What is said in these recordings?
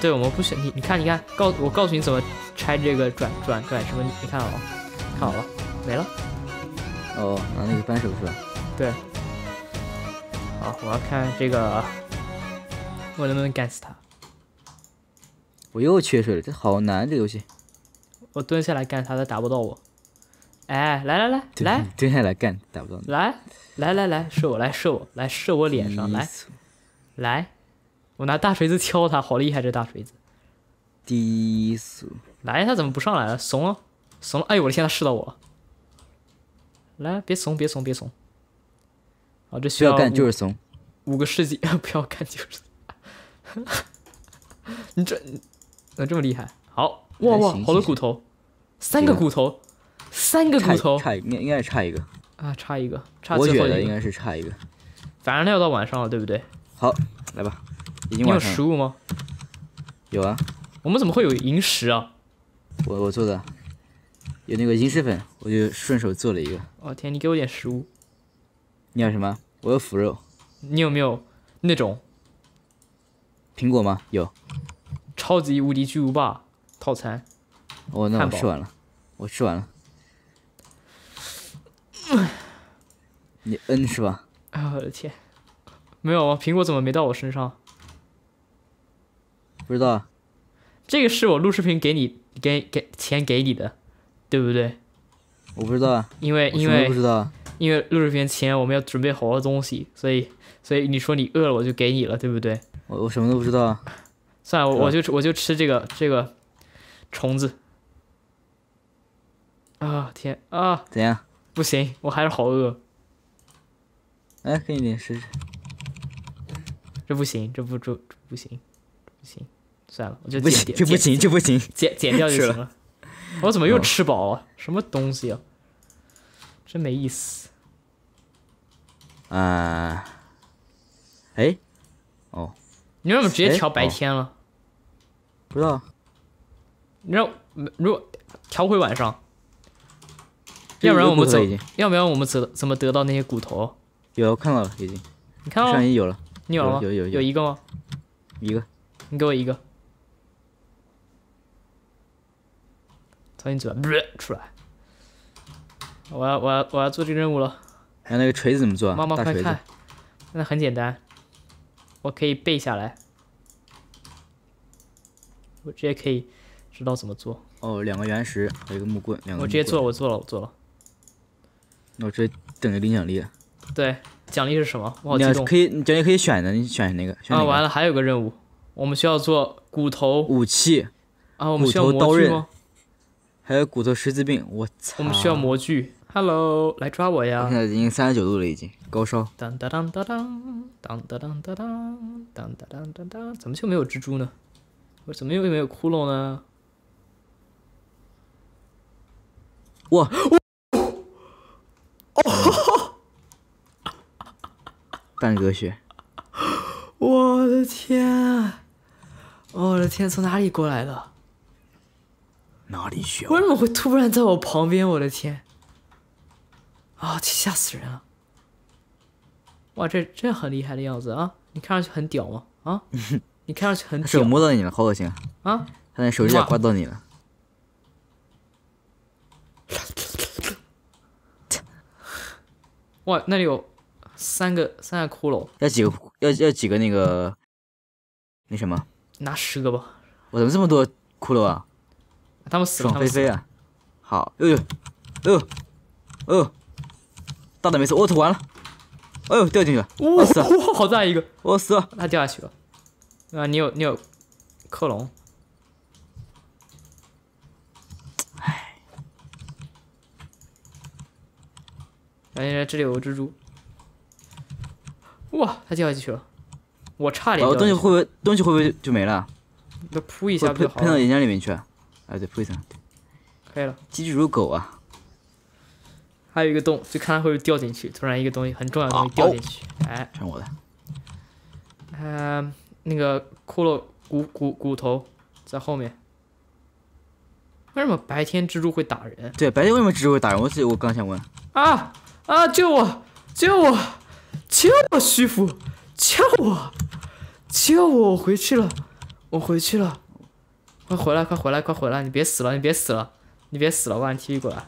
对，我们不选你，你看，你看，告我告诉你怎么拆这个转转转什么？你看哦，看好了，没了。哦，拿那个扳手是吧？对。好，我要看这个，我能不能干死他？我又缺水了，这好难这个游戏。我蹲下来干他，他打不到我。哎，来来来来，蹲下来干，打不到你。来来来来，射我，来射我，来射我脸上，来来。我拿大锤子敲他，好厉害这大锤子！低俗。来，他怎么不上来了？怂了，怂了！哎呦我的天，他试到我了！来，别怂，别怂，别怂！啊，这需 要干就是怂。五个世纪不要干就是。你这，咋这么厉害？好，哇哇，好多骨头！三个骨头，三个骨头，差一个，应该应该差一个。啊，差一个，差最后一个。我应该是差一个。反正要到晚上了，对不对？好，来吧。你有食物吗？有啊。我们怎么会有银石啊？我我做的，有那个银石粉，我就顺手做了一个。哦天，你给我点食物。你要什么？我有腐肉。你有没有那种苹果吗？有。超级无敌巨无霸套餐。哦，那我吃完了。我吃完了。你嗯是吧？哎呦我的天，没有苹果怎么没到我身上？不知道，这个是我录视频给你给给钱给你的，对不对？我不知道，因为因为不知道，因为录视频前我们要准备好多东西，所以所以你说你饿了我就给你了，对不对？我我什么都不知道啊！算了，我我就我就吃这个这个虫子。啊天啊！怎样？不行，我还是好饿。来给你点试试。这不行，这不这不行，不行。算了，我就减减就不行就不行，减减掉就行了。我怎么又吃饱了？什么东西啊？真没意思。啊！哎，哦，你什么直接调白天了？不知道。你让如果调回晚上，要不然我们怎要不然我们怎怎么得到那些骨头？有看到了已经。你看到上衣有了？你有了吗？有有有一个吗？一个。你给我一个。嘴巴，出来！我要，我要，我要做这个任务了。还有那个锤子怎么做？妈妈，快看，那很简单，我可以背下来，我直接可以知道怎么做。哦，两个原石和一个木棍，两个。我直接做我做了，我做了。那我直接等着领奖励对，奖励是什么？我好激动。可以，奖励可以选的，你选哪个？啊，完了，还有个任务，我们需要做骨头武器啊，我们需要刀刃。还有骨头十字病，我操！我们需要模具。Hello，来抓我呀！现在已经三十九度了，已经高烧。当当当当当当当当当当当当，怎么就没有蜘蛛呢？我怎么又没有窟窿呢？哇！哦哈！半格血！我的天！我的天，从哪里过来的？哪里需要？为什么会突然在我旁边？我的天！啊，吓死人啊！哇，这这很厉害的样子啊！你看上去很屌吗？啊，你看上去很屌。手摸到你了，好恶心啊！啊，他那手指甲刮到你了。哇，那里有三个三个骷髅。要几个？要要几个那个？那什么？拿十个吧。我怎么这么多骷髅啊？他们死爽飞飞啊！好，哎呦，哎呦，哎呦，大的没事。我操，完了！哎呦，掉进去了！哇塞，哇，好大一个！哇塞，他掉下去了。啊，你有，你有，克隆。哎，哎，这里有个蜘蛛。哇，他掉下去了！我差点……我东西会不会，东西会不会就没了？那扑一下，喷到岩浆里面去。啊，对，非常可以了。机智如狗啊！还有一个洞，就看它会不会掉进去。突然一个东西，很重要的东西掉进去。哎，全我的。嗯，那个骷髅骨骨骨头在后面。为什么白天蜘蛛会打人？对，白天为什么蜘蛛会打人？我自己我刚想问。啊啊！救我！救我！救我！师傅！救我！救我！我回去了！我回去了！快回来！快回来！快回来！你别死了！你别死了！你别死了！我把你踢过来。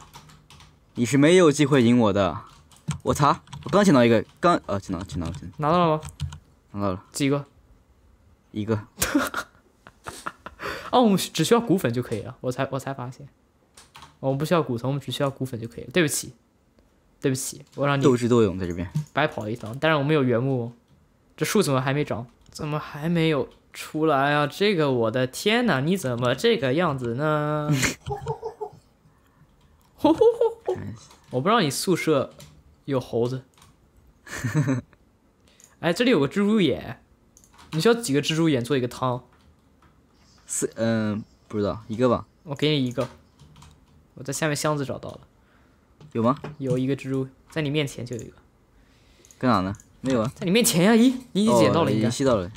你是没有机会赢我的。我擦！我刚捡到一个，刚……呃，去拿，去拿，去拿。拿到了吗？拿到了。几个？一个。哦，我们只需要骨粉就可以了。我才我才发现，我们不需要骨头，我们只需要骨粉就可以了。对不起，对不起，我让你。斗智斗勇在这边。白跑了一趟，但是我们有原木。这树怎么还没长？怎么还没有？出来啊！这个我的天呐，你怎么这个样子呢？我不知道你宿舍有猴子。哎，这里有个蜘蛛眼，你需要几个蜘蛛眼做一个汤？四？嗯，不知道一个吧。我给你一个，我在下面箱子找到了。有吗？有一个蜘蛛在你面前就有一个。在哪呢？没有啊。在你面前呀！咦，你已经捡到了一个。吸到了。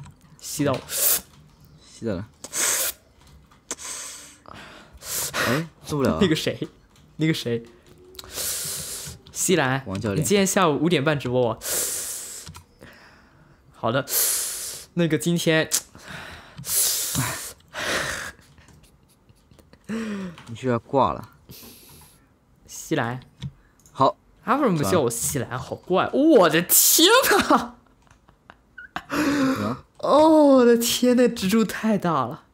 吸到，吸到了。哎，受不了！那个谁，那个谁，西兰，王教练，今天下午五点半直播，我好的，那个今天，你居然挂了，西兰，好，他为什么不叫我西兰？好怪，我的天哪！哦，我的天，那蜘蛛太大了！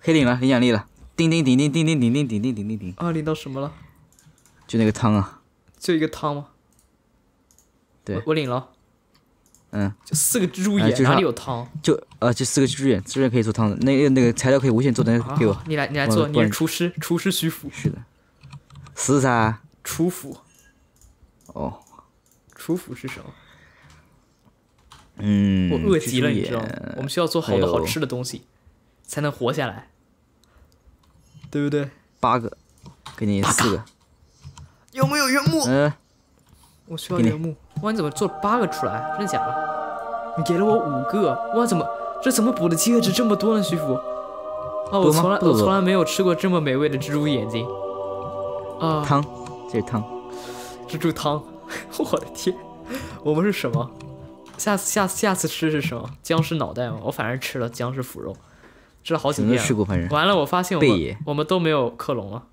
可以领了，领奖励了。叮叮叮叮叮叮叮叮叮叮叮！啊，领到什么了？就那个汤啊。就一个汤吗？对。我领了。嗯。就四个蜘蛛眼，哪里有汤？就啊，就四个蜘蛛眼，蛛眼可以做汤的。那那个材料可以无限做汤。给我，你来，你来做，你来，厨师，厨师，徐福。是的。是噻。厨府。哦。厨府是什么？嗯，我饿极了，你知道？我们需要做好多好吃的东西，才能活下来，对不对？八个，给你四个。有没有原木？嗯，我需要原木。哇，你怎么做八个出来？真的假的？你给了我五个。哇，怎么这怎么补的饥饿值这么多呢？徐福，哇，我从来我从来没有吃过这么美味的蜘蛛眼睛。啊，汤，这是汤，蜘蛛汤。我的天，我们是什么？下次下次下次吃是什么？僵尸脑袋吗？我反正吃了僵尸腐肉，吃了好几遍。过反正。完了，我发现我我们都没有克隆了。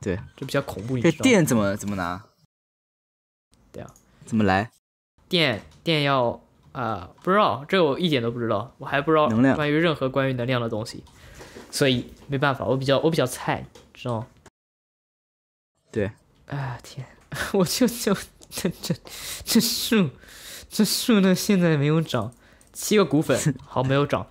对，这比较恐怖一点。这电怎么怎么拿？对啊，怎么来？电电要啊？不知道，这我一点都不知道，我还不知道关于任何关于能量的东西，所以没办法，我比较我比较菜，知道吗？对。啊天！我就就 这这这树。这树呢？现在没有涨，七个骨粉，好，没有涨。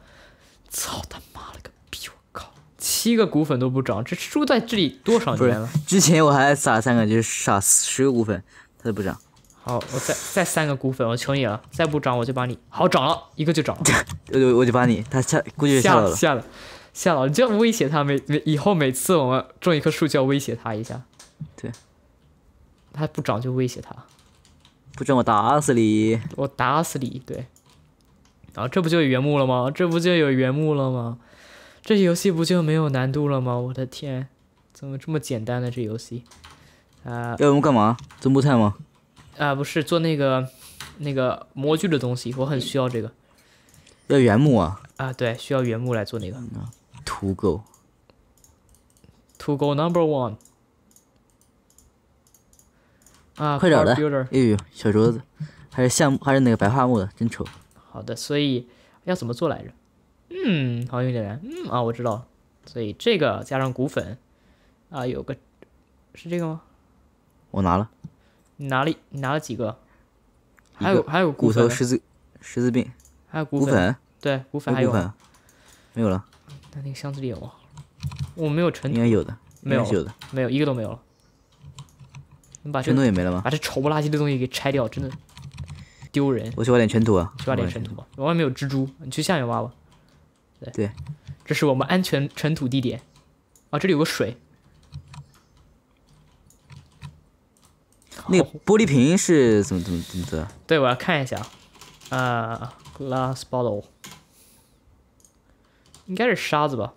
操他妈了个逼！我靠，七个骨粉都不涨，这树在这里多少年了？之前我还撒三个，就是撒十个骨粉，它都不涨。好，我再再三个骨粉，我求你了，再不涨我就把你。好，涨了一个就涨了，我我就把你。他吓，估计吓了，吓了，吓了。你这样威胁他，每每以后每次我们种一棵树就要威胁他一下。对，他不涨就威胁他。不准我打死你！我打死你！对，啊，这不就有原木了吗？这不就有原木了吗？这游戏不就没有难度了吗？我的天，怎么这么简单呢？这游戏，啊，要我们干嘛？做木材吗？啊，不是做那个那个模具的东西，我很需要这个。要原木啊？啊，对，需要原木来做那个。土狗。土狗 Number One。啊，快点的！哎呦，小桌子，还是橡木，还是那个白桦木的，真丑。好的，所以要怎么做来着？嗯，好像有点难。嗯啊，我知道。所以这个加上骨粉，啊，有个是这个吗？我拿了，你拿了，你拿了几个？还有还有骨头十字十字病，还有骨粉？对，骨粉还有没有了。那那个箱子里有，我没有存。应该有的，没有的，没有一个都没有了。你把也没了吗？把这丑不拉几的东西给拆掉，真的丢人。我去挖点尘土啊！去挖点尘土吧。我外面有蜘蛛，你去下面挖吧。对对，这是我们安全尘土地点。啊，这里有个水。那个玻璃瓶是怎么怎么怎么的？对，我要看一下啊。啊，glass bottle，应该是沙子吧？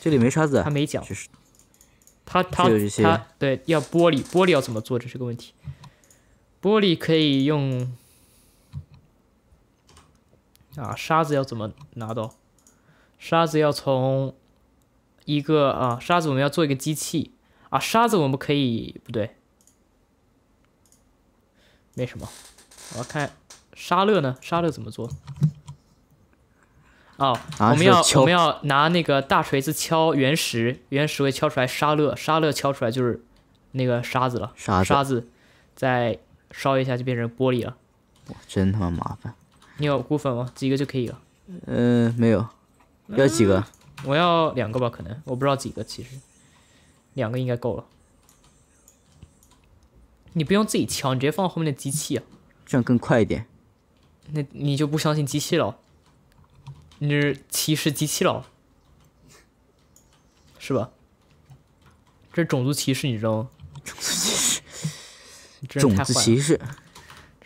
这里没沙子，它没讲。它它它对要玻璃玻璃要怎么做这是个问题，玻璃可以用啊沙子要怎么拿到？沙子要从一个啊沙子我们要做一个机器啊沙子我们可以不对，没什么我要看沙乐呢沙乐怎么做？哦，我们要我们要拿那个大锤子敲原石，原石会敲出来沙乐，沙乐敲出来就是那个沙子了，沙子再烧一下就变成玻璃了。哇，真他妈麻烦！你有骨粉吗？几个就可以了？嗯，没有。要几个？我要两个吧，可能我不知道几个，其实两个应该够了。你不用自己敲，你直接放后面的机器，啊，这样更快一点。那你就不相信机器了？你是歧视机器佬，是吧？这是种族歧视，你知道吗？种族歧视，种族歧视，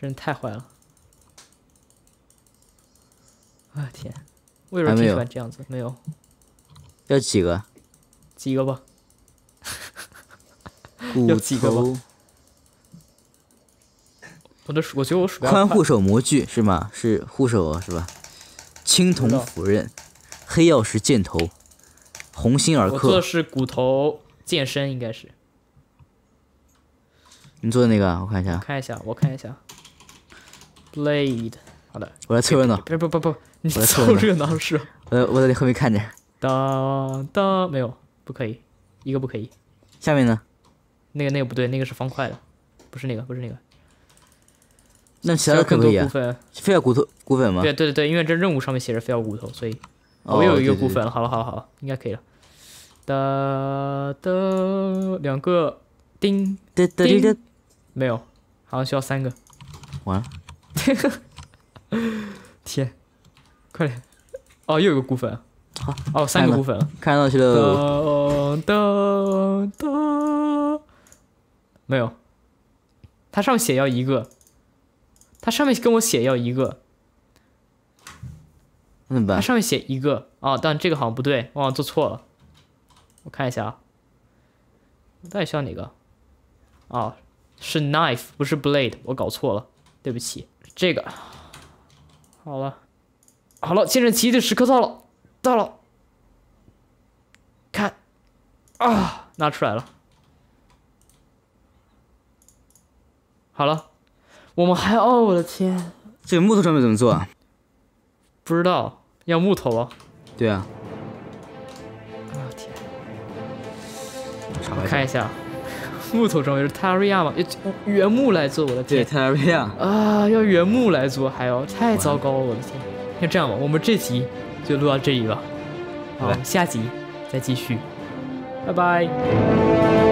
真太坏了！啊天，为什么不喜欢这样子。没有，要几个？几个吧。要几个？我的我觉得我数。宽护手模具是吗？是护手是吧？青铜斧刃，黑曜石箭头，红心尔克。我做的是骨头剑身，应该是。你做的那个？我看一下。看一下，我看一下。Blade。好的。我来凑热闹。不不不不，你凑热闹是。呃，我在你后面看着。当当，没有，不可以，一个不可以。下面呢？那个那个不对，那个是方块的，不是那个，不是那个。那其他更多骨粉，非要骨头骨粉吗？对对对对，因为这任务上面写着非要骨头，所以我有一个骨粉。好了好了好了，应该可以了。哒哒，两个叮叮，没有，好像需要三个。完了，天，快点！哦，又有个骨粉。好，哦，三个骨粉，了。看上去的。哒哒哒，没有，它上面写要一个。它上面跟我写要一个，它怎么办？上面写一个啊，但这个好像不对，我好像做错了。我看一下啊，到底需要哪个？啊，是 knife，不是 blade，我搞错了，对不起。这个好了，好了，见证奇迹的时刻到了，到了。看，啊，拿出来了。好了。我们还哦，我的天，这个木头装备怎么做啊？不知道，要木头啊？对啊。我的天，我看一下，木头装备是 t 拉 r 亚 a 吗？要原木来做，我的天。对 t e r 亚。啊，要原木来做，还要太糟糕了，我的天。那这样吧，我们这集就录到这里吧，好，下集再继续，拜拜。